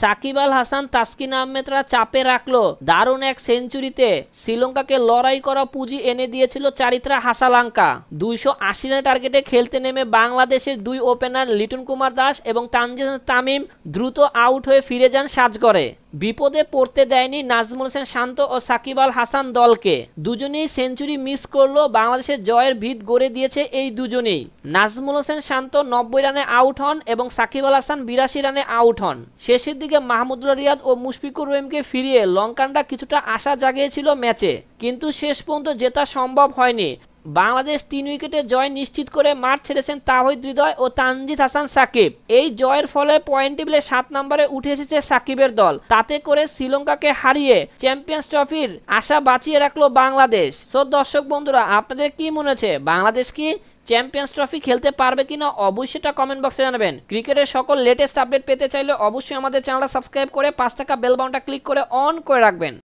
সাকিব আল হাসান তাস্কিন আহমেদরা চাপে রাখলো দারুণ এক সেঞ্চুরিতে শ্রীলঙ্কাকে লড়াই করা পুঁজি এনে দিয়েছিল চারিত্রা হাসালাঙ্কা দুইশো আশি রানের টার্গেটে খেলতে নেমে বাংলাদেশের দুই ওপেনার লিটন কুমার দাস এবং তানজিদ তামিম দ্রুত আউট হয়ে ফিরে যান সাজগড়ে বিপদে পড়তে দেয়নি নাজমুল হোসেন শান্ত ও সাকিব আল হাসান দলকে দুজনেই সেঞ্চুরি মিস করলো বাংলাদেশের জয়ের ভিত গড়ে দিয়েছে এই দুজনেই নাজমুল হোসেন শান্ত নব্বই রানে আউট হন এবং সাকিব আল হাসান বিরাশি রানে আউট হন শেষের দিকে মাহমুদুল্লাহ রিয়াদ ও মুশফিকুর রহিমকে ফিরিয়ে লঙ্কানটা কিছুটা আশা জাগিয়েছিল ম্যাচে কিন্তু শেষ পর্যন্ত জেতা সম্ভব হয়নি বাংলাদেশ তিন উইকেটে জয় নিশ্চিত করে মাঠ ছেড়েছেন তাহিদ হৃদয় ও তানজিদ হাসান সাকিব এই জয়ের ফলে পয়েন্ট টেবিলে সাত নম্বরে উঠে এসেছে সাকিবের দল তাতে করে শ্রীলঙ্কাকে হারিয়ে চ্যাম্পিয়ন্স ট্রফির আশা বাঁচিয়ে রাখলো বাংলাদেশ সো দর্শক বন্ধুরা আপনাদের কি মনে হচ্ছে বাংলাদেশ কি চ্যাম্পিয়ন্স ট্রফি খেলতে পারবে কিনা অবশ্যই এটা কমেন্ট বক্সে জানাবেন ক্রিকেটের সকল লেটেস্ট আপডেট পেতে চাইলে অবশ্যই আমাদের চ্যানেলটা সাবস্ক্রাইব করে পাঁচ টাকা বেলবাউনটা ক্লিক করে অন করে রাখবেন